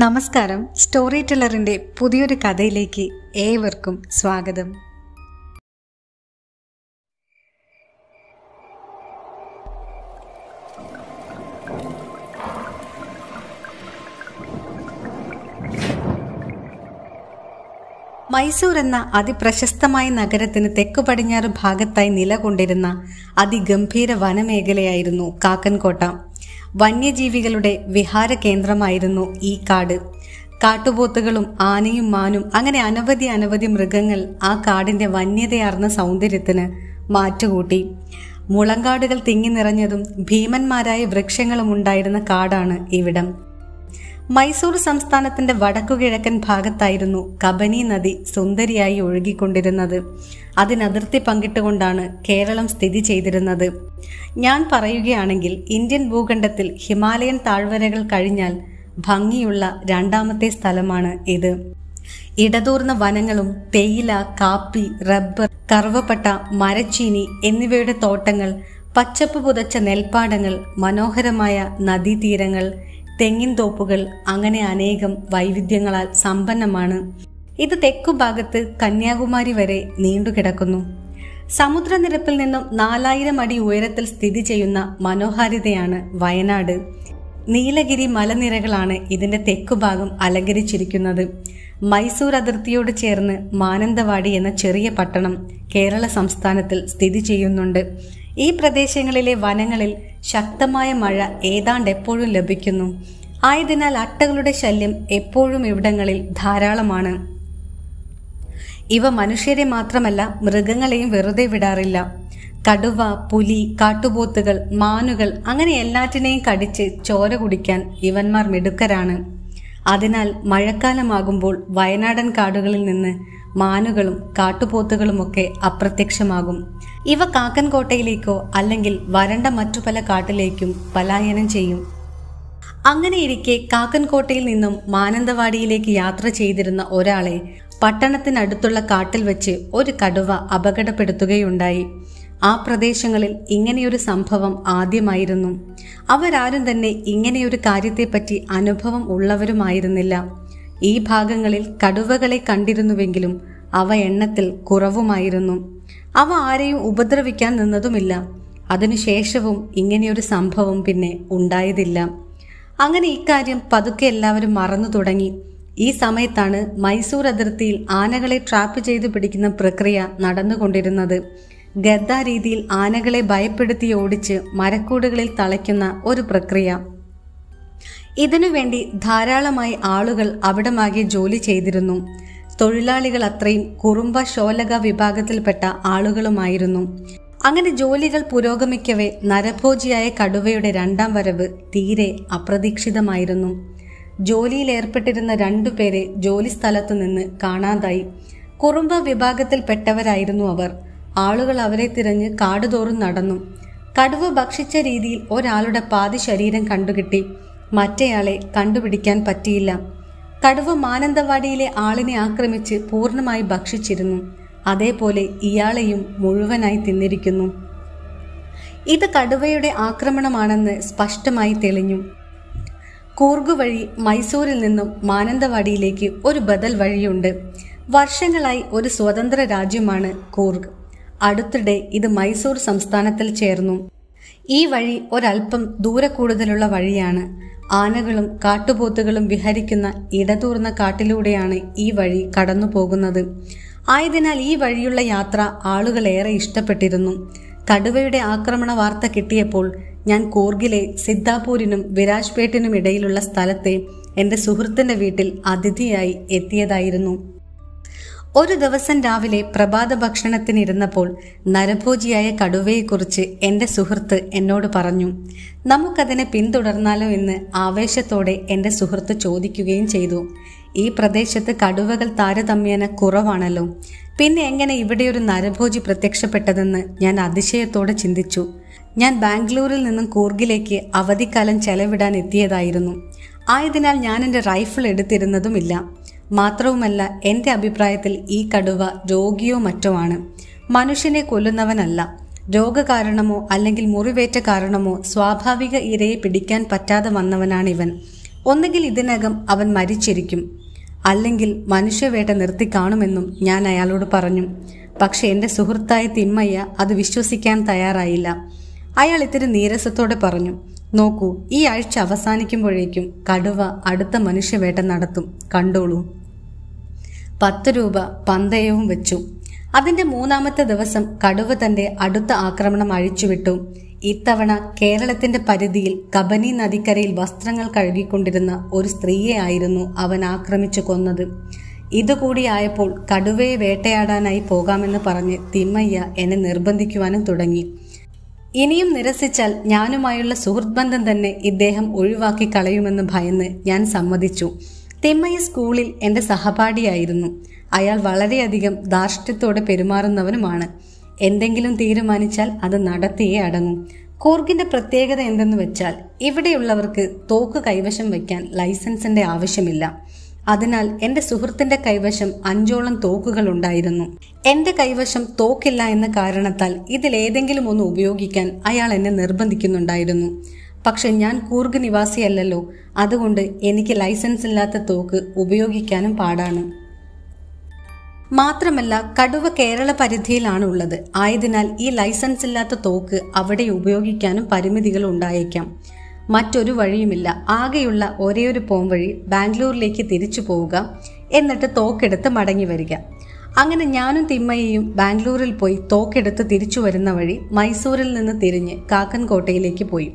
നമസ്കാരം സ്റ്റോറി ടെല്ലറിന്റെ പുതിയൊരു കഥയിലേക്ക് ഏവർക്കും സ്വാഗതം മൈസൂർ എന്ന അതിപ്രശസ്തമായ നഗരത്തിന് തെക്കു പടിഞ്ഞാറ് ഭാഗത്തായി നിലകൊണ്ടിരുന്ന അതിഗംഭീര വനമേഖലയായിരുന്നു കാക്കൻകോട്ട വന്യജീവികളുടെ വിഹാര കേന്ദ്രമായിരുന്നു ഈ കാട് കാട്ടുപോത്തുകളും ആനയും മാനും അങ്ങനെ അനവധി അനവധി മൃഗങ്ങൾ ആ കാടിന്റെ വന്യതയാർന്ന സൗന്ദര്യത്തിന് മാറ്റുകൂട്ടി മുളങ്കാടുകൾ തിങ്ങി നിറഞ്ഞതും ഭീമന്മാരായ വൃക്ഷങ്ങളും ഉണ്ടായിരുന്ന കാടാണ് ഇവിടം മൈസൂർ സംസ്ഥാനത്തിന്റെ വടക്കുകിഴക്കൻ ഭാഗത്തായിരുന്നു കബനി നദി സുന്ദരിയായി ഒഴുകിക്കൊണ്ടിരുന്നത് അതിനതിർത്തി പങ്കിട്ടുകൊണ്ടാണ് കേരളം സ്ഥിതി ചെയ്തിരുന്നത് ഞാൻ പറയുകയാണെങ്കിൽ ഇന്ത്യൻ ഭൂഖണ്ഡത്തിൽ ഹിമാലയൻ താഴ്വരകൾ കഴിഞ്ഞാൽ ഭംഗിയുള്ള രണ്ടാമത്തെ സ്ഥലമാണ് ഇത് ഇടതൂർന്ന വനങ്ങളും തേയില കാപ്പി റബ്ബർ കറുവപ്പട്ട മരച്ചീനി എന്നിവയുടെ തോട്ടങ്ങൾ പച്ചപ്പ് പുതച്ച നെൽപ്പാടങ്ങൾ മനോഹരമായ നദീതീരങ്ങൾ തെങ്ങിൻ തോപ്പുകൾ അങ്ങനെ അനേകം വൈവിധ്യങ്ങളാൽ സമ്പന്നമാണ് ഇത് തെക്കുഭാഗത്ത് കന്യാകുമാരി വരെ നീണ്ടുകിടക്കുന്നു സമുദ്രനിരപ്പിൽ നിന്നും നാലായിരം അടി ഉയരത്തിൽ സ്ഥിതി ചെയ്യുന്ന മനോഹാരിതയാണ് വയനാട് നീലഗിരി മലനിരകളാണ് ഇതിന്റെ തെക്കുഭാഗം അലങ്കരിച്ചിരിക്കുന്നത് മൈസൂർ അതിർത്തിയോട് ചേർന്ന് മാനന്തവാടി എന്ന ചെറിയ പട്ടണം കേരള സംസ്ഥാനത്തിൽ സ്ഥിതി ചെയ്യുന്നുണ്ട് ഈ പ്രദേശങ്ങളിലെ വനങ്ങളിൽ ശക്തമായ മഴ ഏതാണ്ട് എപ്പോഴും ലഭിക്കുന്നു ആയതിനാൽ അട്ടകളുടെ ശല്യം എപ്പോഴും ഇവിടങ്ങളിൽ ധാരാളമാണ് ഇവ മനുഷ്യരെ മാത്രമല്ല മൃഗങ്ങളെയും വെറുതെ വിടാറില്ല കടുവ പുലി കാട്ടുപോത്തുകൾ മാനുകൾ അങ്ങനെ എല്ലാറ്റിനെയും കടിച്ച് ചോര കുടിക്കാൻ ഇവന്മാർ മിടുക്കരാണ് അതിനാൽ മഴക്കാലമാകുമ്പോൾ വയനാടൻ കാടുകളിൽ നിന്ന് മാനുകളും കാട്ടുപോത്തുകളുമൊക്കെ അപ്രത്യക്ഷമാകും ഇവ കാക്കൻകോട്ടയിലേക്കോ അല്ലെങ്കിൽ വരണ്ട മറ്റു പല കാട്ടിലേക്കും പലായനം ചെയ്യും അങ്ങനെയിരിക്കെ കാക്കൻകോട്ടയിൽ നിന്നും മാനന്തവാടിയിലേക്ക് യാത്ര ചെയ്തിരുന്ന ഒരാളെ പട്ടണത്തിനടുത്തുള്ള കാട്ടിൽ വെച്ച് ഒരു കടുവ അപകടപ്പെടുത്തുകയുണ്ടായി ആ പ്രദേശങ്ങളിൽ ഇങ്ങനെയൊരു സംഭവം ആദ്യമായിരുന്നു അവരാരും തന്നെ ഇങ്ങനെയൊരു കാര്യത്തെപ്പറ്റി അനുഭവം ഉള്ളവരുമായിരുന്നില്ല ഈ ഭാഗങ്ങളിൽ കടുവകളെ കണ്ടിരുന്നുവെങ്കിലും അവ എണ്ണത്തിൽ കുറവുമായിരുന്നു അവ ആരെയും ഉപദ്രവിക്കാൻ നിന്നതുമില്ല അതിനുശേഷവും ഇങ്ങനെയൊരു സംഭവം പിന്നെ ഉണ്ടായതില്ല അങ്ങനെ ഇക്കാര്യം പതുക്കെ എല്ലാവരും മറന്നു തുടങ്ങി ഈ സമയത്താണ് മൈസൂർ അതിർത്തിയിൽ ആനകളെ ട്രാപ്പ് ചെയ്ത് പിടിക്കുന്ന പ്രക്രിയ നടന്നുകൊണ്ടിരുന്നത് ഗദ്ദ രീതിയിൽ ആനകളെ ഭയപ്പെടുത്തി ഓടിച്ച് മരക്കൂടുകളിൽ തളയ്ക്കുന്ന ഒരു പ്രക്രിയ ഇതിനുവേണ്ടി ധാരാളമായി ആളുകൾ അവിടമാകെ ജോലി ചെയ്തിരുന്നു തൊഴിലാളികൾ അത്രയും കുറുമ്പ ശോലക വിഭാഗത്തിൽപ്പെട്ട ആളുകളുമായിരുന്നു അങ്ങനെ ജോലികൾ പുരോഗമിക്കവേ നരഭോജിയായ കടുവയുടെ രണ്ടാം വരവ് തീരെ അപ്രതീക്ഷിതമായിരുന്നു ജോലിയിൽ ഏർപ്പെട്ടിരുന്ന രണ്ടുപേരെ ജോലി സ്ഥലത്തു നിന്ന് കാണാതായി കുറുമ്പ വിഭാഗത്തിൽപ്പെട്ടവരായിരുന്നു അവർ ആളുകൾ അവരെ തിരഞ്ഞ് കാടുതോറും നടന്നു കടുവ ഭക്ഷിച്ച രീതിയിൽ ഒരാളുടെ പാതി ശരീരം കണ്ടുകിട്ടി മറ്റേയാളെ കണ്ടുപിടിക്കാൻ പറ്റിയില്ല കടുവ മാനന്തവാടിയിലെ ആളിനെ ആക്രമിച്ച് പൂർണ്ണമായി ഭക്ഷിച്ചിരുന്നു അതേപോലെ ഇയാളെയും മുഴുവനായി തിന്നിരിക്കുന്നു ഇത് കടുവയുടെ ആക്രമണമാണെന്ന് സ്പഷ്ടമായി തെളിഞ്ഞു കൂർഗ് വഴി മൈസൂരിൽ നിന്നും മാനന്തവാടിയിലേക്ക് ഒരു ബദൽ വഴിയുണ്ട് വർഷങ്ങളായി ഒരു സ്വതന്ത്ര രാജ്യമാണ് കൂർഗ് അടുത്തിടെ ഇത് മൈസൂർ സംസ്ഥാനത്തിൽ ചേർന്നു ഈ വഴി ഒരൽപ്പം ദൂരെ കൂടുതലുള്ള വഴിയാണ് ആനകളും കാട്ടുപോത്തുകളും വിഹരിക്കുന്ന ഇടതൂർന്ന കാട്ടിലൂടെയാണ് ഈ വഴി കടന്നു പോകുന്നത് ആയതിനാൽ ഈ വഴിയുള്ള യാത്ര ആളുകളേറെ ഇഷ്ടപ്പെട്ടിരുന്നു കടുവയുടെ ആക്രമണ വാർത്ത കിട്ടിയപ്പോൾ ഞാൻ കൂർഗിലെ സിദ്ധാപൂരിനും വിരാജ്പേട്ടിനും ഇടയിലുള്ള സ്ഥലത്തെ എൻ്റെ സുഹൃത്തിൻ്റെ വീട്ടിൽ അതിഥിയായി എത്തിയതായിരുന്നു ഒരു ദിവസം രാവിലെ പ്രഭാത ഭക്ഷണത്തിനിരുന്നപ്പോൾ നരഭോജിയായ കടുവയെക്കുറിച്ച് എൻ്റെ സുഹൃത്ത് എന്നോട് പറഞ്ഞു നമുക്കതിനെ പിന്തുടർന്നാലോ എന്ന് ആവേശത്തോടെ എൻ്റെ സുഹൃത്ത് ചോദിക്കുകയും ചെയ്തു ഈ പ്രദേശത്ത് കടുവകൾ താരതമ്യേന കുറവാണല്ലോ പിന്നെ എങ്ങനെ ഇവിടെ ഒരു നരഭോജി പ്രത്യക്ഷപ്പെട്ടതെന്ന് ഞാൻ അതിശയത്തോടെ ചിന്തിച്ചു ഞാൻ ബാംഗ്ലൂരിൽ നിന്നും കൂർഗിലേക്ക് അവധിക്കാലം ചെലവിടാൻ എത്തിയതായിരുന്നു ആയതിനാൽ ഞാൻ എൻ്റെ റൈഫിൾ എടുത്തിരുന്നതുമില്ല മാത്രവുമല്ല എൻ്റെ അഭിപ്രായത്തിൽ ഈ കടുവ രോഗിയോ മറ്റോ ആണ് മനുഷ്യനെ കൊല്ലുന്നവനല്ല രോഗകാരണമോ അല്ലെങ്കിൽ മുറിവേറ്റ കാരണമോ സ്വാഭാവിക ഇരയെ പിടിക്കാൻ പറ്റാതെ വന്നവനാണിവൻ ഒന്നുകിൽ ഇതിനകം അവൻ മരിച്ചിരിക്കും അല്ലെങ്കിൽ മനുഷ്യവേട്ട നിർത്തി കാണുമെന്നും ഞാൻ അയാളോട് പറഞ്ഞു പക്ഷെ എൻ്റെ സുഹൃത്തായ തിമ്മയ്യ അത് വിശ്വസിക്കാൻ തയ്യാറായില്ല അയാൾ ഇത്തിരി നീരസത്തോടെ പറഞ്ഞു നോക്കൂ ഈ ആഴ്ച അവസാനിക്കുമ്പോഴേക്കും കടുവ അടുത്ത മനുഷ്യവേട്ട നടത്തും കണ്ടോളൂ പത്ത് രൂപ പന്തയവും വെച്ചു അതിന്റെ മൂന്നാമത്തെ ദിവസം കടുവ തന്റെ അടുത്ത ആക്രമണം അഴിച്ചുവിട്ടു ഇത്തവണ കേരളത്തിന്റെ പരിധിയിൽ കബനി നദിക്കരയിൽ വസ്ത്രങ്ങൾ കഴുകിക്കൊണ്ടിരുന്ന ഒരു സ്ത്രീയെ ആയിരുന്നു അവൻ ആക്രമിച്ചു കൊന്നത് ഇതുകൂടിയായപ്പോൾ കടുവയെ വേട്ടയാടാനായി പോകാമെന്ന് പറഞ്ഞ് തിമ്മയ്യ എന്നെ നിർബന്ധിക്കുവാനും തുടങ്ങി ഇനിയും നിരസിച്ചാൽ ഞാനുമായുള്ള സുഹൃത്ബന്ധം തന്നെ ഇദ്ദേഹം ഒഴിവാക്കി കളയുമെന്ന് ഭയന്ന് ഞാൻ സമ്മതിച്ചു തെമ്മയ സ്കൂളിൽ എൻ്റെ സഹപാഠിയായിരുന്നു അയാൾ വളരെയധികം ധാർഷ്ട്യത്തോടെ പെരുമാറുന്നവനുമാണ് എന്തെങ്കിലും തീരുമാനിച്ചാൽ അത് നടത്തിയേ അടങ്ങും കൂർഗിന്റെ പ്രത്യേകത എന്തെന്ന് വെച്ചാൽ ഇവിടെയുള്ളവർക്ക് തോക്ക് കൈവശം വയ്ക്കാൻ ലൈസൻസിന്റെ ആവശ്യമില്ല അതിനാൽ എന്റെ സുഹൃത്തിന്റെ കൈവശം അഞ്ചോളം തോക്കുകൾ ഉണ്ടായിരുന്നു എന്റെ കൈവശം തോക്കില്ല എന്ന കാരണത്താൽ ഇതിലേതെങ്കിലും ഒന്ന് ഉപയോഗിക്കാൻ അയാൾ എന്നെ നിർബന്ധിക്കുന്നുണ്ടായിരുന്നു പക്ഷെ ഞാൻ കൂർഗ് നിവാസിയല്ലല്ലോ അതുകൊണ്ട് എനിക്ക് ലൈസൻസ് ഇല്ലാത്ത തോക്ക് ഉപയോഗിക്കാനും പാടാണ് മാത്രമല്ല കടുവ കേരള പരിധിയിലാണ് ഉള്ളത് ആയതിനാൽ ഈ ലൈസൻസ് ഇല്ലാത്ത തോക്ക് അവിടെ ഉപയോഗിക്കാനും പരിമിതികൾ ഉണ്ടായേക്കാം മറ്റൊരു വഴിയുമില്ല ആകെയുള്ള ഒരേയൊരു പോംവഴി ബാംഗ്ലൂരിലേക്ക് തിരിച്ചു പോവുക എന്നിട്ട് തോക്കെടുത്ത് മടങ്ങി വരിക അങ്ങനെ ഞാനും തിമ്മയെയും ബാംഗ്ലൂരിൽ പോയി തോക്കെടുത്ത് തിരിച്ചു വരുന്ന വഴി മൈസൂരിൽ നിന്ന് തിരിഞ്ഞ് കാക്കൻകോട്ടയിലേക്ക് പോയി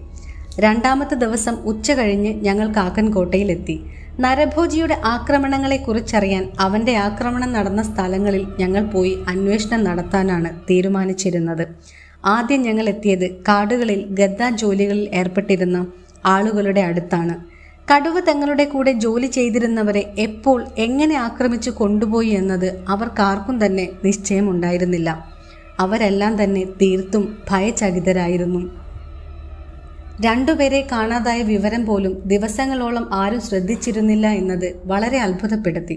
രണ്ടാമത്തെ ദിവസം ഉച്ച കഴിഞ്ഞ് ഞങ്ങൾ കാക്കൻകോട്ടയിലെത്തി നരഭോജിയുടെ ആക്രമണങ്ങളെക്കുറിച്ചറിയാൻ അവന്റെ ആക്രമണം നടന്ന സ്ഥലങ്ങളിൽ ഞങ്ങൾ പോയി അന്വേഷണം നടത്താനാണ് തീരുമാനിച്ചിരുന്നത് ആദ്യം ഞങ്ങൾ എത്തിയത് കാടുകളിൽ ഗദ്ദ ജോലികളിൽ ഏർപ്പെട്ടിരുന്ന ആളുകളുടെ അടുത്താണ് കടുവ തങ്ങളുടെ കൂടെ ജോലി ചെയ്തിരുന്നവരെ എപ്പോൾ എങ്ങനെ ആക്രമിച്ചു കൊണ്ടുപോയി എന്നത് അവർക്കാർക്കും തന്നെ നിശ്ചയമുണ്ടായിരുന്നില്ല അവരെല്ലാം തന്നെ തീർത്തും ഭയചകിതരായിരുന്നു രണ്ടുപേരെ കാണാതായ വിവരം പോലും ദിവസങ്ങളോളം ആരും ശ്രദ്ധിച്ചിരുന്നില്ല എന്നത് വളരെ അത്ഭുതപ്പെടുത്തി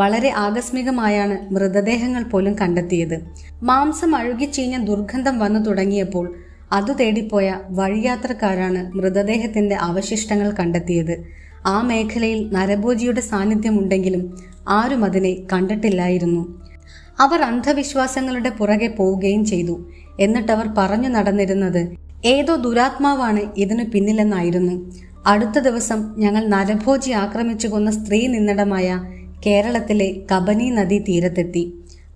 വളരെ ആകസ്മികമായാണ് മൃതദേഹങ്ങൾ പോലും കണ്ടെത്തിയത് മാംസം അഴുകിച്ചീഞ്ഞ ദുർഗന്ധം വന്നു തുടങ്ങിയപ്പോൾ അതു തേടിപ്പോയ വഴിയാത്രക്കാരാണ് മൃതദേഹത്തിന്റെ അവശിഷ്ടങ്ങൾ കണ്ടെത്തിയത് ആ മേഖലയിൽ നരഭോജിയുടെ സാന്നിധ്യമുണ്ടെങ്കിലും ആരും അതിനെ കണ്ടിട്ടില്ലായിരുന്നു അവർ അന്ധവിശ്വാസങ്ങളുടെ പുറകെ പോവുകയും ചെയ്തു എന്നിട്ടവർ പറഞ്ഞു നടന്നിരുന്നത് ഏതോ ദുരാത്മാവാണ് ഇതിനു പിന്നിലെന്നായിരുന്നു അടുത്ത ദിവസം ഞങ്ങൾ നരഭോജി ആക്രമിച്ചു കൊന്ന സ്ത്രീ നിന്നിടമായ കേരളത്തിലെ കബനി നദി തീരത്തെത്തി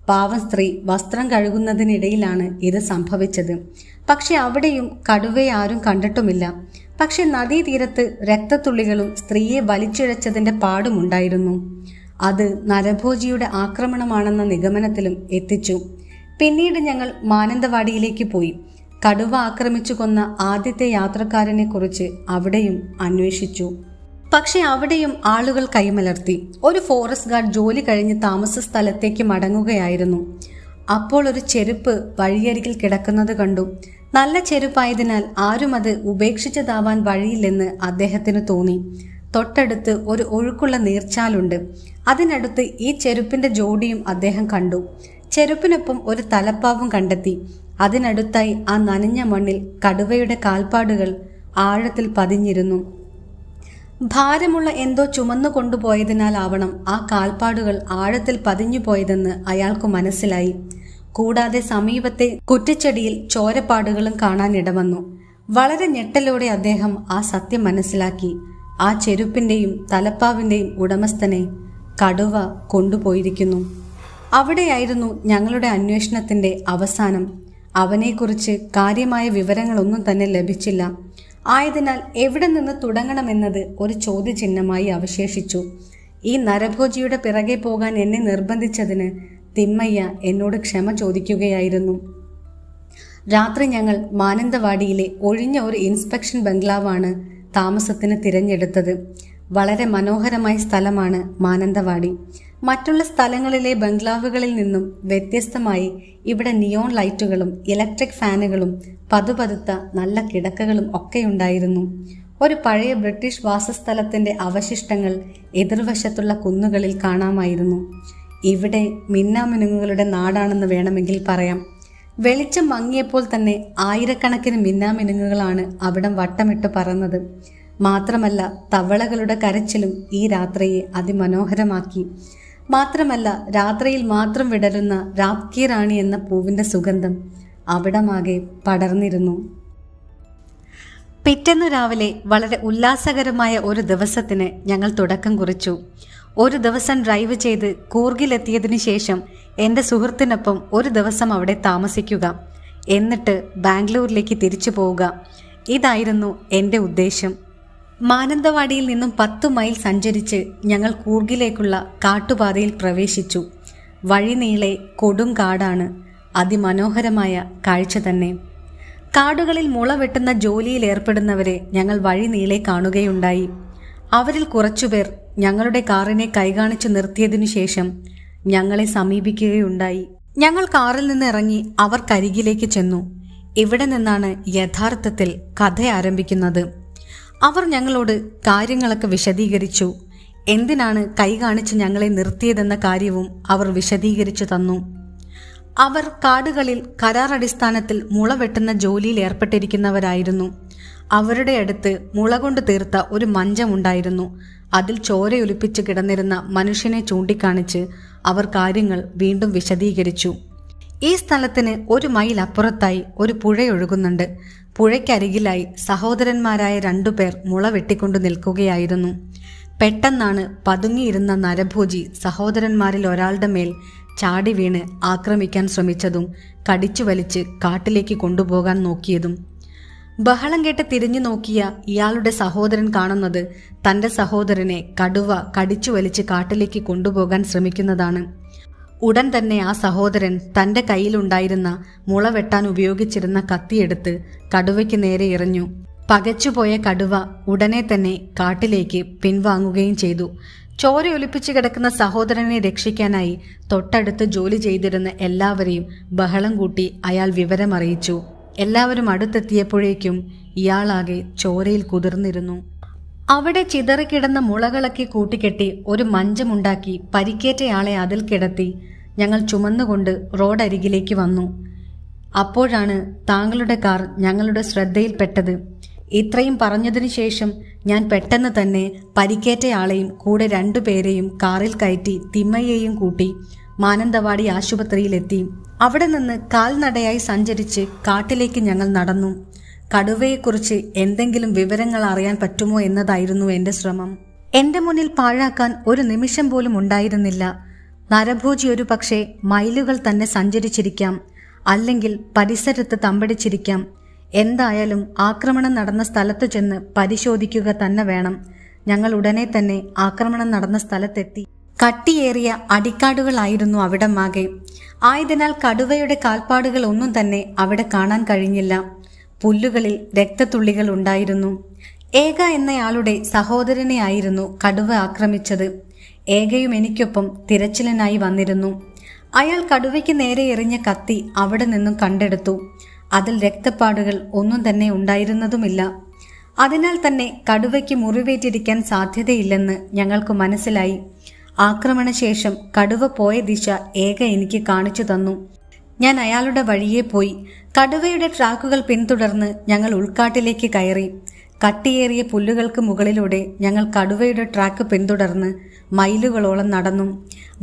പാവം സ്ത്രീ വസ്ത്രം കഴുകുന്നതിനിടയിലാണ് ഇത് സംഭവിച്ചത് പക്ഷെ അവിടെയും കടുവയെ ആരും കണ്ടിട്ടുമില്ല പക്ഷെ നദീതീരത്ത് രക്തത്തുള്ളികളും സ്ത്രീയെ വലിച്ചിഴച്ചതിന്റെ പാടുമുണ്ടായിരുന്നു അത് നരഭോജിയുടെ ആക്രമണമാണെന്ന നിഗമനത്തിലും എത്തിച്ചു പിന്നീട് ഞങ്ങൾ മാനന്തവാടിയിലേക്ക് പോയി കടുവ ആക്രമിച്ചു കൊന്ന ആദ്യത്തെ യാത്രക്കാരനെ കുറിച്ച് അവിടെയും അന്വേഷിച്ചു പക്ഷെ അവിടെയും ആളുകൾ കൈമലർത്തി ഒരു ഫോറസ്റ്റ് ഗാർഡ് ജോലി കഴിഞ്ഞ് താമസ സ്ഥലത്തേക്ക് മടങ്ങുകയായിരുന്നു അപ്പോൾ ഒരു ചെരുപ്പ് വഴിയരികിൽ കിടക്കുന്നത് കണ്ടു നല്ല ചെരുപ്പായതിനാൽ ആരും അത് ഉപേക്ഷിച്ചതാവാൻ വഴിയില്ലെന്ന് അദ്ദേഹത്തിന് തോന്നി തൊട്ടടുത്ത് ഒരു ഒഴുക്കുള്ള നീർച്ചാലുണ്ട് അതിനടുത്ത് ഈ ചെരുപ്പിന്റെ ജോഡിയും അദ്ദേഹം കണ്ടു ചെരുപ്പിനൊപ്പം ഒരു തലപ്പാവും കണ്ടെത്തി അതിനടുത്തായി ആ നനഞ്ഞ മണ്ണിൽ കടുവയുടെ കാൽപ്പാടുകൾ ആഴത്തിൽ പതിഞ്ഞിരുന്നു ഭാരമുള്ള എന്തോ ചുമന്നു കൊണ്ടുപോയതിനാലാവണം ആ കാൽപ്പാടുകൾ ആഴത്തിൽ പതിഞ്ഞു പോയതെന്ന് അയാൾക്ക് മനസ്സിലായി കൂടാതെ സമീപത്തെ കുറ്റിച്ചെടിയിൽ ചോരപ്പാടുകളും കാണാനിടവന്നു വളരെ ഞെട്ടലോടെ അദ്ദേഹം ആ സത്യം മനസ്സിലാക്കി ആ ചെരുപ്പിന്റെയും തലപ്പാവിന്റെയും ഉടമസ്ഥനെ കടുവ കൊണ്ടുപോയിരിക്കുന്നു അവിടെയായിരുന്നു ഞങ്ങളുടെ അന്വേഷണത്തിന്റെ അവസാനം അവനെക്കുറിച്ച് കാര്യമായ വിവരങ്ങളൊന്നും തന്നെ ലഭിച്ചില്ല ആയതിനാൽ എവിടെ നിന്ന് തുടങ്ങണമെന്നത് ഒരു ചോദ്യചിഹ്നമായി അവശേഷിച്ചു ഈ നരഭോജിയുടെ പിറകെ പോകാൻ എന്നെ നിർബന്ധിച്ചതിന് തിമ്മയ്യ എന്നോട് ക്ഷമ ചോദിക്കുകയായിരുന്നു രാത്രി ഞങ്ങൾ മാനന്തവാടിയിലെ ഒഴിഞ്ഞ ഒരു ഇൻസ്പെക്ഷൻ ബംഗ്ലാവാണ് താമസത്തിന് തിരഞ്ഞെടുത്തത് വളരെ മനോഹരമായ സ്ഥലമാണ് മാനന്തവാടി മറ്റുള്ള സ്ഥലങ്ങളിലെ ബംഗ്ലാവുകളിൽ നിന്നും വ്യത്യസ്തമായി ഇവിടെ നിയോൺ ലൈറ്റുകളും ഇലക്ട്രിക് ഫാനുകളും പതുപതുത്ത നല്ല കിടക്കകളും ഒക്കെ ഉണ്ടായിരുന്നു ഒരു പഴയ ബ്രിട്ടീഷ് വാസസ്ഥലത്തിന്റെ അവശിഷ്ടങ്ങൾ എതിർവശത്തുള്ള കുന്നുകളിൽ കാണാമായിരുന്നു ഇവിടെ മിന്നാമിനുങ്ങുകളുടെ നാടാണെന്ന് വേണമെങ്കിൽ പറയാം വെളിച്ചം മങ്ങിയപ്പോൾ തന്നെ ആയിരക്കണക്കിന് മിന്നാമിനുങ്ങുകളാണ് അവിടം വട്ടമിട്ട് പറന്നത് മാത്രമല്ല തവളകളുടെ കരച്ചിലും ഈ രാത്രിയെ അതിമനോഹരമാക്കി മാത്രമല്ല രാത്രിയിൽ മാത്രം വിടരുന്ന രാപ്കി റാണി എന്ന പൂവിൻ്റെ സുഗന്ധം അവിടമാകെ പടർന്നിരുന്നു പിറ്റെന്ന് രാവിലെ വളരെ ഉല്ലാസകരമായ ഒരു ദിവസത്തിന് ഞങ്ങൾ തുടക്കം കുറിച്ചു ഒരു ദിവസം ഡ്രൈവ് ചെയ്ത് കൂർഗിലെത്തിയതിനു ശേഷം എൻ്റെ സുഹൃത്തിനൊപ്പം ഒരു ദിവസം അവിടെ താമസിക്കുക എന്നിട്ട് ബാംഗ്ലൂരിലേക്ക് തിരിച്ചു പോവുക ഇതായിരുന്നു എൻ്റെ ഉദ്ദേശം മാനന്തവാടിയിൽ നിന്നും പത്ത് മൈൽ സഞ്ചരിച്ച് ഞങ്ങൾ കൂർഗിലേക്കുള്ള കാട്ടുപാതയിൽ പ്രവേശിച്ചു വഴിനീളെ കൊടും കാടാണ് അതിമനോഹരമായ കാഴ്ച തന്നെ കാടുകളിൽ മുള വെട്ടുന്ന ജോലിയിൽ ഏർപ്പെടുന്നവരെ ഞങ്ങൾ വഴിനീളെ കാണുകയുണ്ടായി അവരിൽ കുറച്ചുപേർ ഞങ്ങളുടെ കാറിനെ കൈകാണിച്ചു നിർത്തിയതിനു ശേഷം ഞങ്ങളെ സമീപിക്കുകയുണ്ടായി ഞങ്ങൾ കാറിൽ നിന്ന് ഇറങ്ങി അവർ കരികിലേക്ക് ചെന്നു ഇവിടെ നിന്നാണ് യഥാർത്ഥത്തിൽ കഥ ആരംഭിക്കുന്നത് അവർ ഞങ്ങളോട് കാര്യങ്ങളൊക്കെ വിശദീകരിച്ചു എന്തിനാണ് കൈ കാണിച്ച് ഞങ്ങളെ നിർത്തിയതെന്ന കാര്യവും അവർ വിശദീകരിച്ചു തന്നു അവർ കാടുകളിൽ കരാർ അടിസ്ഥാനത്തിൽ മുള വെട്ടുന്ന ജോലിയിൽ ഏർപ്പെട്ടിരിക്കുന്നവരായിരുന്നു അവരുടെ അടുത്ത് മുള കൊണ്ട് തീർത്ത ഒരു മഞ്ചമുണ്ടായിരുന്നു അതിൽ ചോരയൊലിപ്പിച്ച് കിടന്നിരുന്ന മനുഷ്യനെ ചൂണ്ടിക്കാണിച്ച് അവർ കാര്യങ്ങൾ വീണ്ടും വിശദീകരിച്ചു ഈ സ്ഥലത്തിന് ഒരു മൈൽ അപ്പുറത്തായി ഒരു പുഴയൊഴുകുന്നുണ്ട് പുഴയ്ക്കരികിലായി സഹോദരന്മാരായ രണ്ടുപേർ മുള വെട്ടിക്കൊണ്ടു നിൽക്കുകയായിരുന്നു പെട്ടെന്നാണ് പതുങ്ങിയിരുന്ന നരഭോജി സഹോദരന്മാരിൽ ഒരാളുടെ മേൽ ചാടി വീണ് ആക്രമിക്കാൻ ശ്രമിച്ചതും കടിച്ചു വലിച്ച് കാട്ടിലേക്ക് കൊണ്ടുപോകാൻ നോക്കിയതും ബഹളം കേട്ട് തിരിഞ്ഞു നോക്കിയ ഇയാളുടെ സഹോദരൻ കാണുന്നത് തന്റെ സഹോദരനെ കടുവ കടിച്ചു വലിച്ച് കാട്ടിലേക്ക് കൊണ്ടുപോകാൻ ശ്രമിക്കുന്നതാണ് ഉടൻ തന്നെ ആ സഹോദരൻ തന്റെ കയ്യിലുണ്ടായിരുന്ന മുള വെട്ടാൻ ഉപയോഗിച്ചിരുന്ന കത്തിയെടുത്ത് കടുവയ്ക്ക് നേരെ എറിഞ്ഞു പകച്ചുപോയ കടുവ ഉടനെ തന്നെ കാട്ടിലേക്ക് പിൻവാങ്ങുകയും ചെയ്തു ചോരയൊലിപ്പിച്ചു കിടക്കുന്ന സഹോദരനെ രക്ഷിക്കാനായി തൊട്ടടുത്ത് ജോലി ചെയ്തിരുന്ന എല്ലാവരെയും ബഹളം കൂട്ടി അയാൾ വിവരമറിയിച്ചു എല്ലാവരും അടുത്തെത്തിയപ്പോഴേക്കും ഇയാളാകെ ചോരയിൽ കുതിർന്നിരുന്നു അവിടെ ചിതറിക്കിടന്ന മുളകളൊക്കെ കൂട്ടിക്കെട്ടി ഒരു മഞ്ചമുണ്ടാക്കി പരിക്കേറ്റയാളെ അതിൽ കിടത്തി ഞങ്ങൾ ചുമന്നുകൊണ്ട് റോഡരികിലേക്ക് വന്നു അപ്പോഴാണ് താങ്കളുടെ കാർ ഞങ്ങളുടെ ശ്രദ്ധയിൽപ്പെട്ടത് ഇത്രയും പറഞ്ഞതിനു ശേഷം ഞാൻ പെട്ടെന്ന് തന്നെ പരിക്കേറ്റയാളെയും കൂടെ രണ്ടുപേരെയും കാറിൽ കയറ്റി തിമ്മയെയും കൂട്ടി മാനന്തവാടി ആശുപത്രിയിലെത്തി അവിടെ നിന്ന് കാൽനടയായി സഞ്ചരിച്ച് കാട്ടിലേക്ക് ഞങ്ങൾ നടന്നു കടുവയെക്കുറിച്ച് എന്തെങ്കിലും വിവരങ്ങൾ അറിയാൻ പറ്റുമോ എന്നതായിരുന്നു എൻ്റെ ശ്രമം എൻ്റെ മുന്നിൽ പാഴാക്കാൻ ഒരു നിമിഷം പോലും ഉണ്ടായിരുന്നില്ല നരഭോജി ഒരു പക്ഷേ മൈലുകൾ തന്നെ സഞ്ചരിച്ചിരിക്കാം അല്ലെങ്കിൽ പരിസരത്ത് തമ്പടിച്ചിരിക്കാം എന്തായാലും ആക്രമണം നടന്ന സ്ഥലത്ത് ചെന്ന് പരിശോധിക്കുക തന്നെ വേണം ഞങ്ങൾ ഉടനെ തന്നെ ആക്രമണം നടന്ന സ്ഥലത്തെത്തി കട്ടിയേറിയ അടിക്കാടുകളായിരുന്നു മാകെ ആയതിനാൽ കടുവയുടെ കാൽപ്പാടുകൾ ഒന്നും തന്നെ അവിടെ കാണാൻ കഴിഞ്ഞില്ല പുല്ലുകളിൽ രക്തത്തുള്ളികൾ ഉണ്ടായിരുന്നു ഏക എന്നയാളുടെ സഹോദരനെയായിരുന്നു കടുവ ആക്രമിച്ചത് ഏകയും എനിക്കൊപ്പം തിരച്ചിലനായി വന്നിരുന്നു അയാൾ കടുവയ്ക്ക് നേരെ എറിഞ്ഞ കത്തി അവിടെ നിന്നും കണ്ടെടുത്തു അതിൽ രക്തപ്പാടുകൾ ഒന്നും തന്നെ ഉണ്ടായിരുന്നതുമില്ല അതിനാൽ തന്നെ കടുവയ്ക്ക് മുറിവേറ്റിരിക്കാൻ സാധ്യതയില്ലെന്ന് ഞങ്ങൾക്ക് മനസ്സിലായി ആക്രമണശേഷം കടുവ പോയ ദിശ ഏക എനിക്ക് കാണിച്ചു തന്നു ഞാൻ അയാളുടെ വഴിയെ പോയി കടുവയുടെ ട്രാക്കുകൾ പിന്തുടർന്ന് ഞങ്ങൾ ഉൾക്കാട്ടിലേക്ക് കയറി കട്ടിയേറിയ പുല്ലുകൾക്ക് മുകളിലൂടെ ഞങ്ങൾ കടുവയുടെ ട്രാക്ക് പിന്തുടർന്ന് മൈലുകളോളം നടന്നു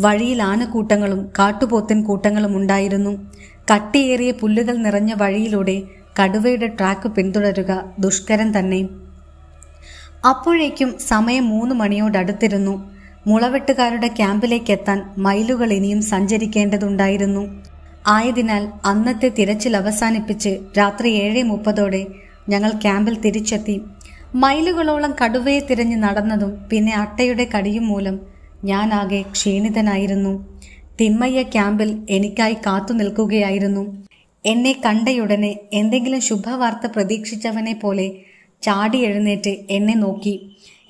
വഴിയിൽ ആനക്കൂട്ടങ്ങളും കാട്ടുപോത്തിൻ കൂട്ടങ്ങളും ഉണ്ടായിരുന്നു കട്ടിയേറിയ പുല്ലുകൾ നിറഞ്ഞ വഴിയിലൂടെ കടുവയുടെ ട്രാക്ക് പിന്തുടരുക ദുഷ്കരം തന്നെ അപ്പോഴേക്കും സമയം മൂന്ന് മണിയോടടുത്തിരുന്നു മുളവെട്ടുകാരുടെ ക്യാമ്പിലേക്കെത്താൻ മൈലുകൾ ഇനിയും സഞ്ചരിക്കേണ്ടതുണ്ടായിരുന്നു ആയതിനാൽ അന്നത്തെ തിരച്ചിൽ അവസാനിപ്പിച്ച് രാത്രി ഏഴ് മുപ്പതോടെ ഞങ്ങൾ ക്യാമ്പിൽ തിരിച്ചെത്തി മൈലുകളോളം കടുവയെ തിരഞ്ഞ് നടന്നതും പിന്നെ അട്ടയുടെ കടിയും മൂലം ഞാനാകെ ക്ഷീണിതനായിരുന്നു തിമ്മയ്യ ക്യാമ്പിൽ എനിക്കായി കാത്തു നിൽക്കുകയായിരുന്നു എന്നെ കണ്ടയുടനെ എന്തെങ്കിലും ശുഭവാർത്ത പ്രതീക്ഷിച്ചവനെ പോലെ ചാടി എഴുന്നേറ്റ് എന്നെ നോക്കി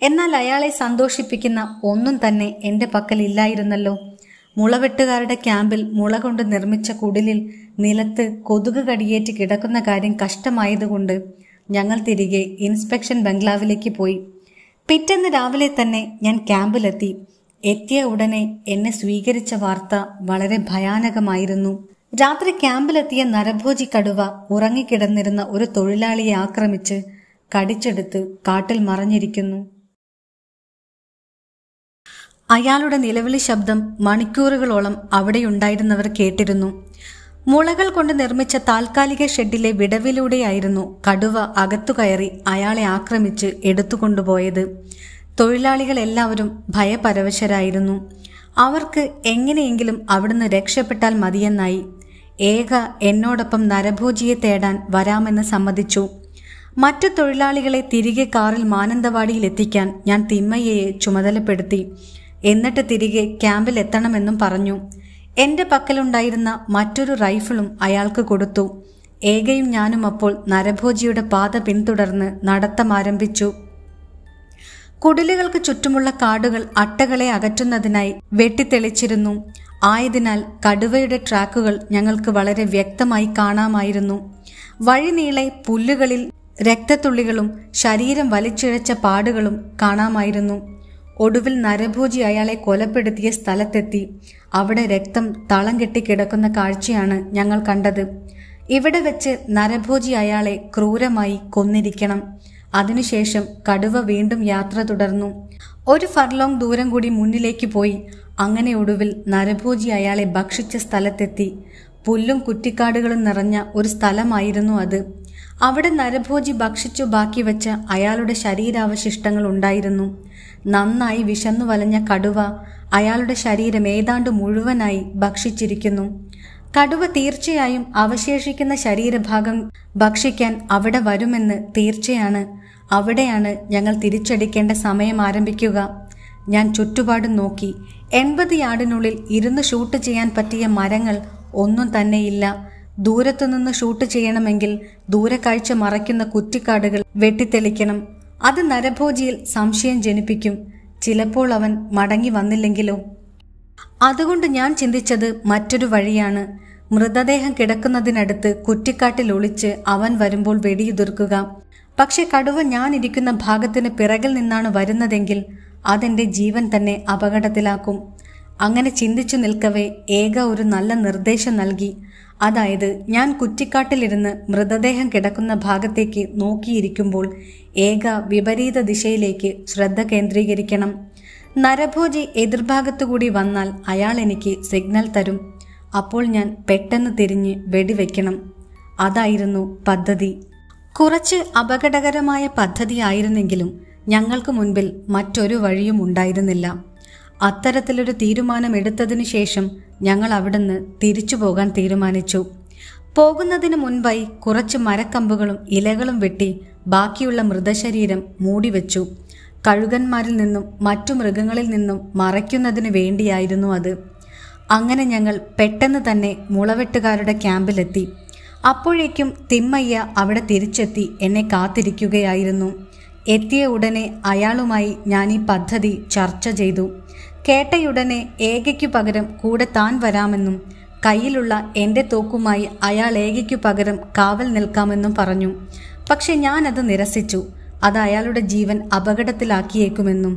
എന്നാൽ അയാളെ സന്തോഷിപ്പിക്കുന്ന ഒന്നും തന്നെ എൻ്റെ പക്കലില്ലായിരുന്നല്ലോ മുളവെട്ടുകാരുടെ ക്യാമ്പിൽ മുള കൊണ്ട് നിർമ്മിച്ച കുടിലിൽ നിലത്ത് കൊതുക് കടിയേറ്റ് കിടക്കുന്ന കാര്യം കഷ്ടമായതുകൊണ്ട് ഞങ്ങൾ തിരികെ ഇൻസ്പെക്ഷൻ ബംഗ്ലാവിലേക്ക് പോയി പിറ്റെന്ന് രാവിലെ തന്നെ ഞാൻ ക്യാമ്പിലെത്തി എത്തിയ ഉടനെ എന്നെ സ്വീകരിച്ച വാർത്ത വളരെ ഭയാനകമായിരുന്നു രാത്രി ക്യാമ്പിലെത്തിയ നരഭോജി കടുവ ഉറങ്ങിക്കിടന്നിരുന്ന ഒരു തൊഴിലാളിയെ ആക്രമിച്ച് കടിച്ചെടുത്ത് കാട്ടിൽ മറഞ്ഞിരിക്കുന്നു അയാളുടെ നിലവിളി ശബ്ദം മണിക്കൂറുകളോളം അവിടെയുണ്ടായിരുന്നവർ കേട്ടിരുന്നു മുളകൾ കൊണ്ട് നിർമ്മിച്ച താൽക്കാലിക ഷെഡിലെ വിടവിലൂടെയായിരുന്നു കടുവ അകത്തു കയറി അയാളെ ആക്രമിച്ച് എടുത്തുകൊണ്ടുപോയത് തൊഴിലാളികൾ എല്ലാവരും ഭയപരവശരായിരുന്നു അവർക്ക് എങ്ങനെയെങ്കിലും അവിടുന്ന് രക്ഷപ്പെട്ടാൽ മതിയെന്നായി ഏക എന്നോടൊപ്പം നരഭോജിയെ തേടാൻ വരാമെന്ന് സമ്മതിച്ചു മറ്റു തൊഴിലാളികളെ തിരികെ കാറിൽ മാനന്തവാടിയിൽ എത്തിക്കാൻ ഞാൻ തിമ്മയ്യയെ ചുമതലപ്പെടുത്തി എന്നിട്ട് തിരികെ ക്യാമ്പിൽ എത്തണമെന്നും പറഞ്ഞു എന്റെ പക്കലുണ്ടായിരുന്ന മറ്റൊരു റൈഫിളും അയാൾക്ക് കൊടുത്തു ഏകയും ഞാനും അപ്പോൾ നരഭോജിയുടെ പാത പിന്തുടർന്ന് നടത്തം ആരംഭിച്ചു കുടിലുകൾക്ക് ചുറ്റുമുള്ള കാടുകൾ അട്ടകളെ അകറ്റുന്നതിനായി വെട്ടിത്തെളിച്ചിരുന്നു ആയതിനാൽ കടുവയുടെ ട്രാക്കുകൾ ഞങ്ങൾക്ക് വളരെ വ്യക്തമായി കാണാമായിരുന്നു വഴിനീളെ പുല്ലുകളിൽ രക്തത്തുള്ളികളും ശരീരം വലിച്ചിഴച്ച പാടുകളും കാണാമായിരുന്നു ഒടുവിൽ നരഭോജി അയാളെ കൊലപ്പെടുത്തിയ സ്ഥലത്തെത്തി അവിടെ രക്തം തളം കെട്ടിക്കിടക്കുന്ന കാഴ്ചയാണ് ഞങ്ങൾ കണ്ടത് ഇവിടെ വെച്ച് നരഭോജി അയാളെ ക്രൂരമായി കൊന്നിരിക്കണം അതിനുശേഷം കടുവ വീണ്ടും യാത്ര തുടർന്നു ഒരു ഫർലോങ് ദൂരം കൂടി മുന്നിലേക്ക് പോയി അങ്ങനെ ഒടുവിൽ നരഭോജി അയാളെ ഭക്ഷിച്ച സ്ഥലത്തെത്തി പുല്ലും കുറ്റിക്കാടുകളും നിറഞ്ഞ ഒരു സ്ഥലമായിരുന്നു അത് അവിടെ നരഭോജി ഭക്ഷിച്ചു ബാക്കി വെച്ച അയാളുടെ ശരീരാവശിഷ്ടങ്ങൾ ഉണ്ടായിരുന്നു നന്നായി വിശന്നു വലഞ്ഞ കടുവ അയാളുടെ ശരീരം ഏതാണ്ട് മുഴുവനായി ഭക്ഷിച്ചിരിക്കുന്നു കടുവ തീർച്ചയായും അവശേഷിക്കുന്ന ശരീരഭാഗം ഭക്ഷിക്കാൻ അവിടെ വരുമെന്ന് തീർച്ചയാണ് അവിടെയാണ് ഞങ്ങൾ തിരിച്ചടിക്കേണ്ട സമയം ആരംഭിക്കുക ഞാൻ ചുറ്റുപാടും നോക്കി എൺപത് യാർഡിനുള്ളിൽ ഇരുന്ന് ഷൂട്ട് ചെയ്യാൻ പറ്റിയ മരങ്ങൾ ഒന്നും തന്നെയില്ല ദൂരത്തുനിന്ന് ഷൂട്ട് ചെയ്യണമെങ്കിൽ ദൂരക്കാഴ്ച മറയ്ക്കുന്ന കുറ്റിക്കാടുകൾ വെട്ടിത്തെളിക്കണം അത് നരഭോജിയിൽ സംശയം ജനിപ്പിക്കും ചിലപ്പോൾ അവൻ മടങ്ങി വന്നില്ലെങ്കിലോ അതുകൊണ്ട് ഞാൻ ചിന്തിച്ചത് മറ്റൊരു വഴിയാണ് മൃതദേഹം കിടക്കുന്നതിനടുത്ത് കുറ്റിക്കാട്ടിൽ ഒളിച്ച് അവൻ വരുമ്പോൾ വെടിയുതിർക്കുക പക്ഷെ കടുവ ഞാൻ ഭാഗത്തിന് പിറകിൽ നിന്നാണ് വരുന്നതെങ്കിൽ അതെന്റെ ജീവൻ തന്നെ അപകടത്തിലാക്കും അങ്ങനെ ചിന്തിച്ചു നിൽക്കവേ ഏക ഒരു നല്ല നിർദ്ദേശം നൽകി അതായത് ഞാൻ കുറ്റിക്കാട്ടിലിരുന്ന് മൃതദേഹം കിടക്കുന്ന ഭാഗത്തേക്ക് നോക്കിയിരിക്കുമ്പോൾ ഏക വിപരീത ദിശയിലേക്ക് ശ്രദ്ധ കേന്ദ്രീകരിക്കണം നരഭോജി എതിർഭാഗത്തുകൂടി വന്നാൽ അയാൾ എനിക്ക് സിഗ്നൽ തരും അപ്പോൾ ഞാൻ പെട്ടെന്ന് തിരിഞ്ഞ് വെടിവെക്കണം അതായിരുന്നു പദ്ധതി കുറച്ച് അപകടകരമായ പദ്ധതി ആയിരുന്നെങ്കിലും ഞങ്ങൾക്ക് മുൻപിൽ മറ്റൊരു വഴിയും ഉണ്ടായിരുന്നില്ല അത്തരത്തിലൊരു തീരുമാനമെടുത്തതിനു ശേഷം ഞങ്ങൾ അവിടുന്ന് തിരിച്ചു പോകാൻ തീരുമാനിച്ചു പോകുന്നതിന് മുൻപായി കുറച്ച് മരക്കമ്പുകളും ഇലകളും വെട്ടി ബാക്കിയുള്ള മൃതശരീരം മൂടിവെച്ചു കഴുകന്മാരിൽ നിന്നും മറ്റു മൃഗങ്ങളിൽ നിന്നും മറയ്ക്കുന്നതിന് വേണ്ടിയായിരുന്നു അത് അങ്ങനെ ഞങ്ങൾ പെട്ടെന്ന് തന്നെ മുളവെട്ടുകാരുടെ ക്യാമ്പിലെത്തി അപ്പോഴേക്കും തിമ്മയ്യ അവിടെ തിരിച്ചെത്തി എന്നെ കാത്തിരിക്കുകയായിരുന്നു എത്തിയ ഉടനെ അയാളുമായി ഞാൻ ഈ പദ്ധതി ചർച്ച ചെയ്തു കേട്ടയുടനെ ഏകയ്ക്കു പകരം കൂടെ താൻ വരാമെന്നും കയ്യിലുള്ള എൻ്റെ തോക്കുമായി അയാൾ ഏകയ്ക്കു പകരം കാവൽ നിൽക്കാമെന്നും പറഞ്ഞു പക്ഷെ ഞാനത് നിരസിച്ചു അത് അയാളുടെ ജീവൻ അപകടത്തിലാക്കിയേക്കുമെന്നും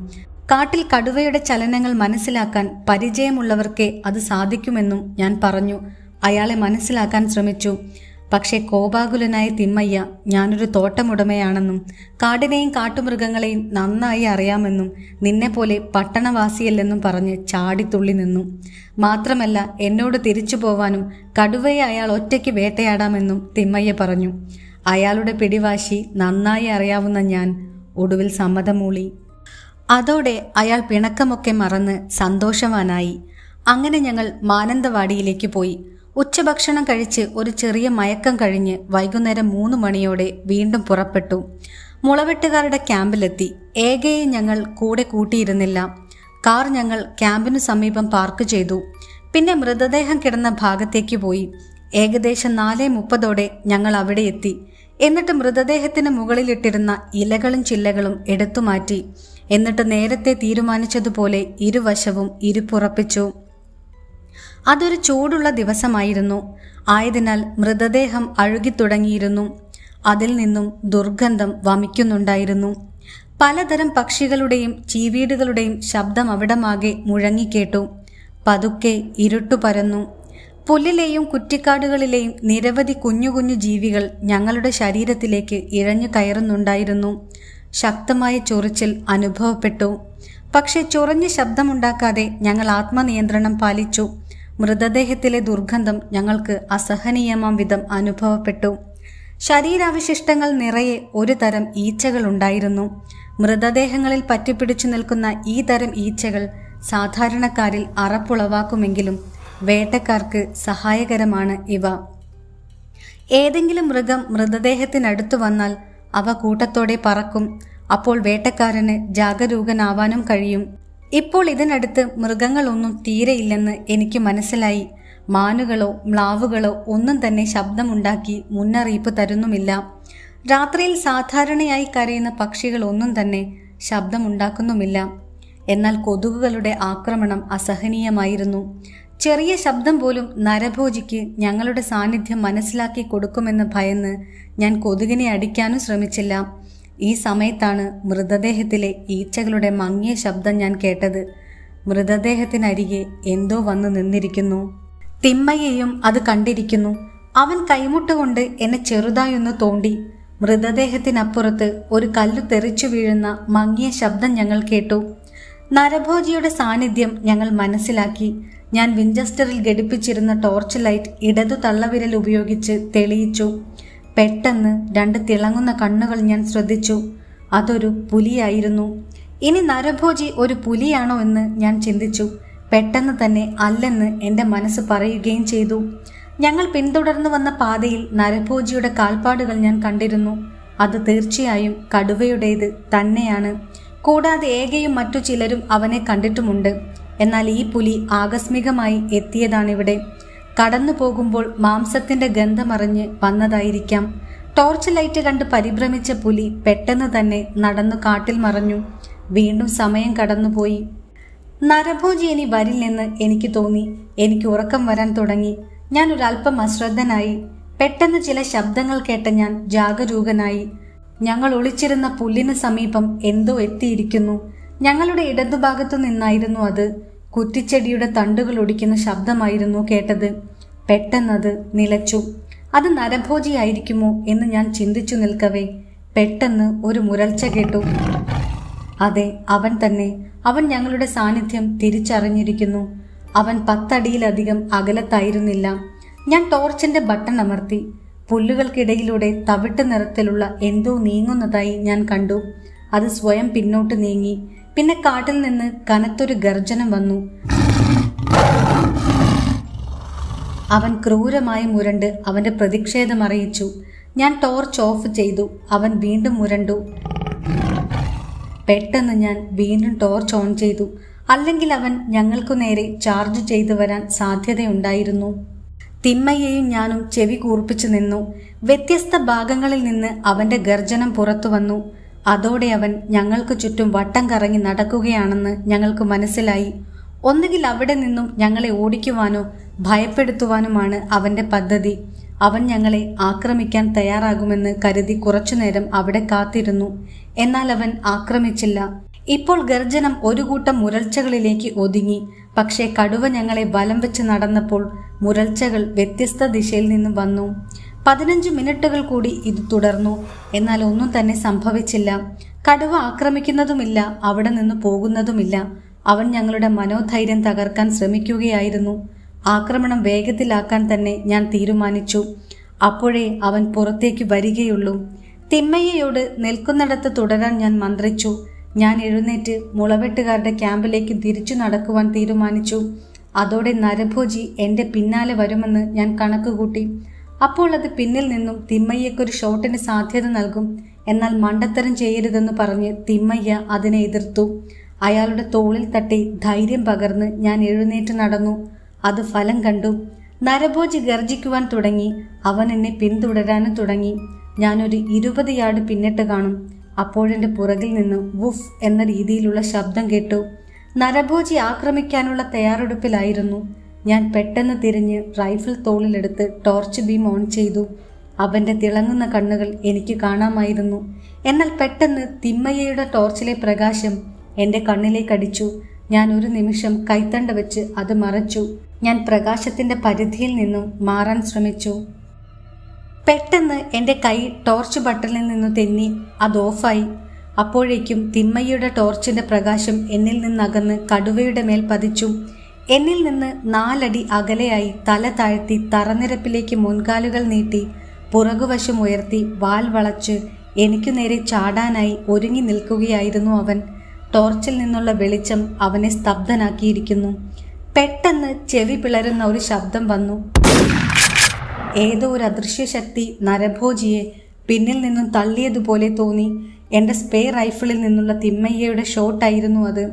കാട്ടിൽ കടുവയുടെ ചലനങ്ങൾ മനസ്സിലാക്കാൻ പരിചയമുള്ളവർക്കേ അത് സാധിക്കുമെന്നും ഞാൻ പറഞ്ഞു അയാളെ മനസ്സിലാക്കാൻ ശ്രമിച്ചു പക്ഷേ കോപാകുലനായ തിമ്മയ്യ ഞാനൊരു തോട്ടമുടമയാണെന്നും കാടിനെയും കാട്ടുമൃഗങ്ങളെയും നന്നായി അറിയാമെന്നും നിന്നെപ്പോലെ പട്ടണവാസിയല്ലെന്നും പറഞ്ഞ് ചാടിത്തുള്ളി നിന്നു മാത്രമല്ല എന്നോട് തിരിച്ചു പോവാനും കടുവയെ അയാൾ ഒറ്റയ്ക്ക് വേട്ടയാടാമെന്നും തിമ്മയ്യ പറഞ്ഞു അയാളുടെ പിടിവാശി നന്നായി അറിയാവുന്ന ഞാൻ ഒടുവിൽ സമ്മതമൂളി അതോടെ അയാൾ പിണക്കമൊക്കെ മറന്ന് സന്തോഷവാനായി അങ്ങനെ ഞങ്ങൾ മാനന്തവാടിയിലേക്ക് പോയി ഉച്ചഭക്ഷണം കഴിച്ച് ഒരു ചെറിയ മയക്കം കഴിഞ്ഞ് വൈകുന്നേരം മൂന്ന് മണിയോടെ വീണ്ടും പുറപ്പെട്ടു മുളവെട്ടുകാരുടെ ക്യാമ്പിലെത്തി ഏകയെ ഞങ്ങൾ കൂടെ കൂട്ടിയിരുന്നില്ല കാർ ഞങ്ങൾ ക്യാമ്പിനു സമീപം പാർക്ക് ചെയ്തു പിന്നെ മൃതദേഹം കിടന്ന ഭാഗത്തേക്ക് പോയി ഏകദേശം നാല് മുപ്പതോടെ ഞങ്ങൾ അവിടെ എത്തി എന്നിട്ട് മൃതദേഹത്തിന് മുകളിലിട്ടിരുന്ന ഇലകളും ചില്ലകളും എടുത്തു മാറ്റി എന്നിട്ട് നേരത്തെ തീരുമാനിച്ചതുപോലെ ഇരുവശവും ഇരുപ്പുറപ്പിച്ചു അതൊരു ചൂടുള്ള ദിവസമായിരുന്നു ആയതിനാൽ മൃതദേഹം അഴുകിത്തുടങ്ങിയിരുന്നു അതിൽ നിന്നും ദുർഗന്ധം വമിക്കുന്നുണ്ടായിരുന്നു പലതരം പക്ഷികളുടെയും ചീവീടുകളുടെയും ശബ്ദം അവിടമാകെ മുഴങ്ങിക്കേട്ടു പതുക്കെ ഇരുട്ടു പരന്നു പുല്ലിലെയും കുറ്റിക്കാടുകളിലെയും നിരവധി കുഞ്ഞു കുഞ്ഞു ജീവികൾ ഞങ്ങളുടെ ശരീരത്തിലേക്ക് ഇഴഞ്ഞു കയറുന്നുണ്ടായിരുന്നു ശക്തമായ ചൊറിച്ചിൽ അനുഭവപ്പെട്ടു പക്ഷെ ചൊറിഞ്ഞ് ശബ്ദമുണ്ടാക്കാതെ ഞങ്ങൾ ആത്മനിയന്ത്രണം പാലിച്ചു മൃതദേഹത്തിലെ ദുർഗന്ധം ഞങ്ങൾക്ക് അസഹനീയമാം വിധം അനുഭവപ്പെട്ടു ശരീരാവശിഷ്ടങ്ങൾ നിറയെ ഒരു തരം ഈച്ചകളുണ്ടായിരുന്നു മൃതദേഹങ്ങളിൽ പറ്റിപ്പിടിച്ചു നിൽക്കുന്ന ഈ തരം ഈച്ചകൾ സാധാരണക്കാരിൽ അറപ്പുളവാക്കുമെങ്കിലും വേട്ടക്കാർക്ക് സഹായകരമാണ് ഇവ ഏതെങ്കിലും മൃഗം മൃതദേഹത്തിനടുത്തു വന്നാൽ അവ കൂട്ടത്തോടെ പറക്കും അപ്പോൾ വേട്ടക്കാരന് ജാഗരൂകനാവാനും കഴിയും ഇപ്പോൾ ഇതിനടുത്ത് മൃഗങ്ങളൊന്നും തീരെയില്ലെന്ന് എനിക്ക് മനസ്സിലായി മാനുകളോ മ്ലാവുകളോ ഒന്നും തന്നെ ശബ്ദമുണ്ടാക്കി മുന്നറിയിപ്പ് തരുന്നുമില്ല രാത്രിയിൽ സാധാരണയായി കരയുന്ന പക്ഷികളൊന്നും തന്നെ ശബ്ദമുണ്ടാക്കുന്നുമില്ല എന്നാൽ കൊതുകുകളുടെ ആക്രമണം അസഹനീയമായിരുന്നു ചെറിയ ശബ്ദം പോലും നരഭോജിക്ക് ഞങ്ങളുടെ സാന്നിധ്യം മനസ്സിലാക്കി കൊടുക്കുമെന്ന് ഭയന്ന് ഞാൻ കൊതുകിനെ അടിക്കാനും ശ്രമിച്ചില്ല ഈ സമയത്താണ് മൃതദേഹത്തിലെ ഈച്ചകളുടെ മങ്ങിയ ശബ്ദം ഞാൻ കേട്ടത് മൃതദേഹത്തിനരികെ എന്തോ വന്നു നിന്നിരിക്കുന്നു തിമ്മയെയും അത് കണ്ടിരിക്കുന്നു അവൻ കൈമുട്ടുകൊണ്ട് എന്നെ ചെറുതായൊന്ന് തോണ്ടി മൃതദേഹത്തിനപ്പുറത്ത് ഒരു കല്ലു തെറിച്ചു വീഴുന്ന മങ്ങിയ ശബ്ദം ഞങ്ങൾ കേട്ടു നരഭോജിയുടെ സാന്നിധ്യം ഞങ്ങൾ മനസ്സിലാക്കി ഞാൻ വിഞ്ചസ്റ്ററിൽ ഘടിപ്പിച്ചിരുന്ന ടോർച്ച് ലൈറ്റ് ഇടതു തള്ളവിരൽ ഉപയോഗിച്ച് തെളിയിച്ചു പെട്ടെന്ന് രണ്ട് തിളങ്ങുന്ന കണ്ണുകൾ ഞാൻ ശ്രദ്ധിച്ചു അതൊരു പുലിയായിരുന്നു ഇനി നരഭോജി ഒരു പുലിയാണോ എന്ന് ഞാൻ ചിന്തിച്ചു പെട്ടെന്ന് തന്നെ അല്ലെന്ന് എൻ്റെ മനസ്സ് പറയുകയും ചെയ്തു ഞങ്ങൾ പിന്തുടർന്നു വന്ന പാതയിൽ നരഭോജിയുടെ കാൽപ്പാടുകൾ ഞാൻ കണ്ടിരുന്നു അത് തീർച്ചയായും കടുവയുടേത് തന്നെയാണ് കൂടാതെ ഏകയും മറ്റു ചിലരും അവനെ കണ്ടിട്ടുമുണ്ട് എന്നാൽ ഈ പുലി ആകസ്മികമായി എത്തിയതാണിവിടെ കടന്നു പോകുമ്പോൾ മാംസത്തിന്റെ ഗന്ധമറിഞ്ഞ് വന്നതായിരിക്കാം ടോർച്ച് ലൈറ്റ് കണ്ട് പരിഭ്രമിച്ച പുലി പെട്ടെന്ന് തന്നെ നടന്നു കാട്ടിൽ മറഞ്ഞു വീണ്ടും സമയം കടന്നുപോയി നരഭോജി ഇനി വരില്ലെന്ന് എനിക്ക് തോന്നി എനിക്ക് ഉറക്കം വരാൻ തുടങ്ങി ഞാൻ ഒരല്പം അശ്രദ്ധനായി പെട്ടെന്ന് ചില ശബ്ദങ്ങൾ കേട്ട ഞാൻ ജാഗരൂകനായി ഞങ്ങൾ ഒളിച്ചിരുന്ന പുല്ലിന് സമീപം എന്തോ എത്തിയിരിക്കുന്നു ഞങ്ങളുടെ ഇടതുഭാഗത്തു നിന്നായിരുന്നു അത് കുറ്റിച്ചെടിയുടെ തണ്ടുകൾ ഒടിക്കുന്ന ശബ്ദമായിരുന്നു കേട്ടത് പെട്ടെന്നത് നിലച്ചു അത് നരഭോജിയായിരിക്കുമോ എന്ന് ഞാൻ ചിന്തിച്ചു നിൽക്കവേ പെട്ടെന്ന് ഒരു മുരൾച്ച കേട്ടു അതെ അവൻ തന്നെ അവൻ ഞങ്ങളുടെ സാന്നിധ്യം തിരിച്ചറിഞ്ഞിരിക്കുന്നു അവൻ പത്തടിയിലധികം അകലത്തായിരുന്നില്ല ഞാൻ ടോർച്ചിന്റെ ബട്ടൺ അമർത്തി പുല്ലുകൾക്കിടയിലൂടെ തവിട്ട് നിറത്തിലുള്ള എന്തോ നീങ്ങുന്നതായി ഞാൻ കണ്ടു അത് സ്വയം പിന്നോട്ട് നീങ്ങി പിന്നെ കാട്ടിൽ നിന്ന് കനത്തൊരു ഗർജനം വന്നു അവൻ ക്രൂരമായി മുരണ്ട് അവന്റെ പ്രതിഷേധം അറിയിച്ചു ഞാൻ ടോർച്ച് ഓഫ് ചെയ്തു അവൻ വീണ്ടും മുരണ്ടു പെട്ടെന്ന് ഞാൻ വീണ്ടും ടോർച്ച് ഓൺ ചെയ്തു അല്ലെങ്കിൽ അവൻ ഞങ്ങൾക്കു നേരെ ചാർജ് ചെയ്തു വരാൻ സാധ്യതയുണ്ടായിരുന്നു തിന്മയെയും ഞാനും ചെവി കൂർപ്പിച്ചു നിന്നു വ്യത്യസ്ത ഭാഗങ്ങളിൽ നിന്ന് അവന്റെ ഗർജനം പുറത്തു വന്നു അതോടെ അവൻ ഞങ്ങൾക്ക് ചുറ്റും വട്ടം കറങ്ങി നടക്കുകയാണെന്ന് ഞങ്ങൾക്ക് മനസ്സിലായി ഒന്നുകിൽ അവിടെ നിന്നും ഞങ്ങളെ ഓടിക്കുവാനോ ഭയപ്പെടുത്തുവാനുമാണ് അവന്റെ പദ്ധതി അവൻ ഞങ്ങളെ ആക്രമിക്കാൻ തയ്യാറാകുമെന്ന് കരുതി കുറച്ചുനേരം അവിടെ കാത്തിരുന്നു എന്നാൽ അവൻ ആക്രമിച്ചില്ല ഇപ്പോൾ ഗർജനം ഒരു കൂട്ടം മുരൾച്ചകളിലേക്ക് ഒതുങ്ങി പക്ഷേ കടുവ ഞങ്ങളെ വലം വെച്ച് നടന്നപ്പോൾ മുരൾച്ചകൾ വ്യത്യസ്ത ദിശയിൽ നിന്നും വന്നു പതിനഞ്ച് മിനിറ്റുകൾ കൂടി ഇത് തുടർന്നു എന്നാൽ ഒന്നും തന്നെ സംഭവിച്ചില്ല കടുവ ആക്രമിക്കുന്നതുമില്ല അവിടെ നിന്ന് പോകുന്നതുമില്ല അവൻ ഞങ്ങളുടെ മനോധൈര്യം തകർക്കാൻ ശ്രമിക്കുകയായിരുന്നു ആക്രമണം വേഗത്തിലാക്കാൻ തന്നെ ഞാൻ തീരുമാനിച്ചു അപ്പോഴേ അവൻ പുറത്തേക്ക് വരികയുള്ളൂ തിമ്മയ്യയോട് നിൽക്കുന്നിടത്ത് തുടരാൻ ഞാൻ മന്ത്രിച്ചു ഞാൻ എഴുന്നേറ്റ് മുളവെട്ടുകാരുടെ ക്യാമ്പിലേക്ക് തിരിച്ചു നടക്കുവാൻ തീരുമാനിച്ചു അതോടെ നരഭോജി എൻ്റെ പിന്നാലെ വരുമെന്ന് ഞാൻ കണക്കുകൂട്ടി അപ്പോൾ അത് പിന്നിൽ നിന്നും തിമ്മയ്യക്കൊരു ഷോട്ടിന് സാധ്യത നൽകും എന്നാൽ മണ്ടത്തരം ചെയ്യരുതെന്ന് പറഞ്ഞ് തിമ്മയ്യ അതിനെ എതിർത്തു അയാളുടെ തോളിൽ തട്ടി ധൈര്യം പകർന്ന് ഞാൻ എഴുന്നേറ്റ് നടന്നു അത് ഫലം കണ്ടു നരഭോജി ഗർജിക്കുവാൻ തുടങ്ങി അവൻ എന്നെ പിന്തുടരാനും തുടങ്ങി ഞാനൊരു ഇരുപത് യാർഡ് പിന്നിട്ട് കാണും അപ്പോഴെൻ്റെ പുറകിൽ നിന്ന് വുഫ് എന്ന രീതിയിലുള്ള ശബ്ദം കേട്ടു നരഭോജി ആക്രമിക്കാനുള്ള തയ്യാറെടുപ്പിലായിരുന്നു ഞാൻ പെട്ടെന്ന് തിരിഞ്ഞ് റൈഫിൾ തോളിലെടുത്ത് ടോർച്ച് ബീം ഓൺ ചെയ്തു അവൻ്റെ തിളങ്ങുന്ന കണ്ണുകൾ എനിക്ക് കാണാമായിരുന്നു എന്നാൽ പെട്ടെന്ന് തിമ്മയ്യയുടെ ടോർച്ചിലെ പ്രകാശം എൻ്റെ കണ്ണിലേക്കടിച്ചു ഞാൻ ഒരു നിമിഷം കൈത്തണ്ട വെച്ച് അത് മറച്ചു ഞാൻ പ്രകാശത്തിൻ്റെ പരിധിയിൽ നിന്നും മാറാൻ ശ്രമിച്ചു പെട്ടെന്ന് എൻ്റെ കൈ ടോർച്ച് ബട്ടണിൽ നിന്ന് തെന്നി അത് ഓഫായി അപ്പോഴേക്കും തിമ്മയ്യയുടെ ടോർച്ചിൻ്റെ പ്രകാശം എന്നിൽ നിന്നകന്ന് കടുവയുടെ മേൽ പതിച്ചു എന്നിൽ നിന്ന് നാലടി അകലെയായി തല താഴ്ത്തി തറനിരപ്പിലേക്ക് മുൻകാലുകൾ നീട്ടി പുറകുവശം ഉയർത്തി വാൽ വളച്ച് എനിക്കു നേരെ ചാടാനായി ഒരുങ്ങി നിൽക്കുകയായിരുന്നു അവൻ ടോർച്ചിൽ നിന്നുള്ള വെളിച്ചം അവനെ സ്തബ്ധനാക്കിയിരിക്കുന്നു പെട്ടെന്ന് ചെവി പിളരുന്ന ഒരു ശബ്ദം വന്നു ഏതോ ഒരു അദൃശ്യ ശക്തി നരഭോജിയെ പിന്നിൽ നിന്നും തള്ളിയതുപോലെ തോന്നി എന്റെ സ്പേ റൈഫിളിൽ നിന്നുള്ള തിമ്മയ്യയുടെ ഷോട്ടായിരുന്നു അത്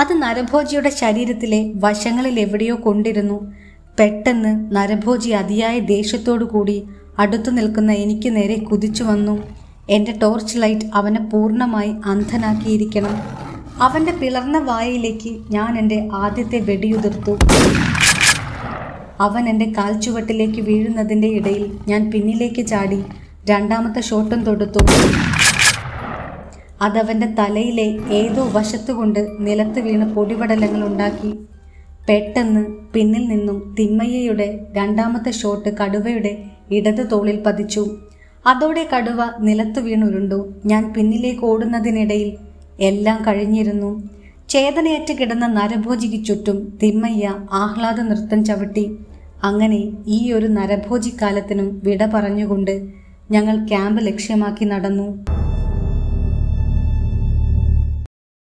അത് നരഭോജിയുടെ ശരീരത്തിലെ വശങ്ങളിൽ എവിടെയോ കൊണ്ടിരുന്നു പെട്ടെന്ന് നരഭോജി അതിയായ ദേഷ്യത്തോടു കൂടി അടുത്തു നിൽക്കുന്ന എനിക്ക് നേരെ കുതിച്ചു വന്നു എന്റെ ടോർച്ച് ലൈറ്റ് അവനെ പൂർണ്ണമായി അന്ധനാക്കിയിരിക്കണം അവന്റെ പിളർന്ന വായയിലേക്ക് ഞാൻ എൻ്റെ ആദ്യത്തെ വെടിയുതിർത്തു അവൻ എൻ്റെ കാൽച്ചുവട്ടിലേക്ക് വീഴുന്നതിൻ്റെ ഇടയിൽ ഞാൻ പിന്നിലേക്ക് ചാടി രണ്ടാമത്തെ ഷോട്ടും തൊടുത്തു അതവൻ്റെ തലയിലെ ഏതോ വശത്തുകൊണ്ട് നിലത്ത് വീണ് പൊടിപടലങ്ങൾ ഉണ്ടാക്കി പെട്ടെന്ന് പിന്നിൽ നിന്നും തിമ്മയ്യയുടെ രണ്ടാമത്തെ ഷോട്ട് കടുവയുടെ ഇടത് തോളിൽ പതിച്ചു അതോടെ കടുവ നിലത്തു വീണുരുണ്ടു ഞാൻ പിന്നിലേക്ക് ഓടുന്നതിനിടയിൽ എല്ലാം കഴിഞ്ഞിരുന്നു ചേതനയേറ്റ് കിടന്ന നരഭോജിക്ക് ചുറ്റും തിമ്മയ്യ ആഹ്ലാദ നൃത്തം ചവിട്ടി അങ്ങനെ ഈ ഒരു നരഭോജിക്കാലത്തിനും വിട പറഞ്ഞുകൊണ്ട് ഞങ്ങൾ ക്യാമ്പ് ലക്ഷ്യമാക്കി നടന്നു